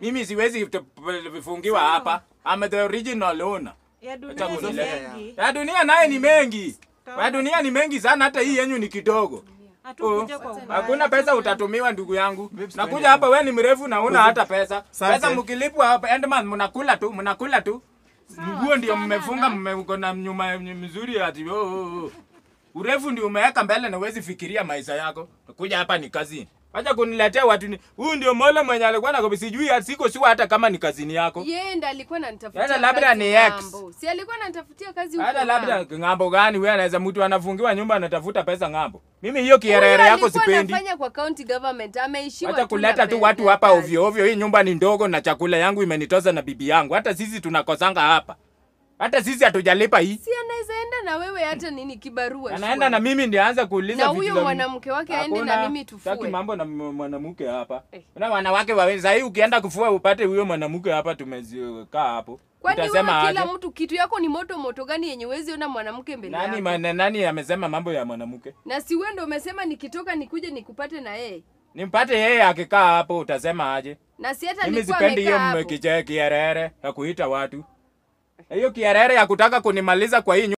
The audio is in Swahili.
Mimi siwezi vifungiwa hapa. I'm the original owner. Ya dunia ni mengi. Ya dunia naye ni mengi. Ya dunia ni mengi sana hata hii yenyu ni kidogo. Hakuna pesa utatumiwa ndugu yangu. Nakuja hapa wewe ni mrefu na una hata pesa. Pesa mkilipwa hapa man mnakula tu, mnakula tu. Nguo ndio mmefunga mmeuko na nyuma mzuri ati oh, oh, oh. Urefu ndio umeweka mbele na uwezi fikiria maisha yako. Kuja hapa ni kazini. Acha kuniletea watu ni huyu ndio Mola mwenye alikuwa na sijui siko si hata kama ni kazini yako. Yeye ndiye alikuwa ananitafutia. Hata yaani labda ni ex. Si alikuwa ananitafutia kazi huko. Hata yaani labda ngambo gani wewe anaweza mtu anafungiwa nyumba anatafuta pesa ngambo. Mimi hiyo kierere yako sipendi. Alikuwa anafanya kwa county government ameishiwa. Hata kuleta tu watu hapa ovyo ovyo. Hii nyumba ni ndogo na chakula yangu imenitoza na bibi yangu. Hata sisi tunakosanga hapa. Hata sisi hatujalipa hii. Si anaweza anaenda na wewe hata nini kibarua anaenda na mimi ndio aanza kuuliza na huyo mwanamke wake aende na mimi tufue taki mambo na mwanamke hapa eh. na wanawake waweza hii ukienda kufua upate huyo mwanamke hapa tumezikaa hapo Kwani wewe kila mtu kitu yako ni moto moto gani yenye wezi ona mwanamke mbele nani, yako? Nani nani amesema mambo ya mwanamke? Na si wewe ndio umesema nikitoka nikuje nikupate na yeye? Nimpate yeye akikaa hapo utasema aje? Na si hata nilikuwa amekaa hiyo mmekicheki kiarere ya kuita watu. Hiyo kiarere ya kutaka kunimaliza kwa hii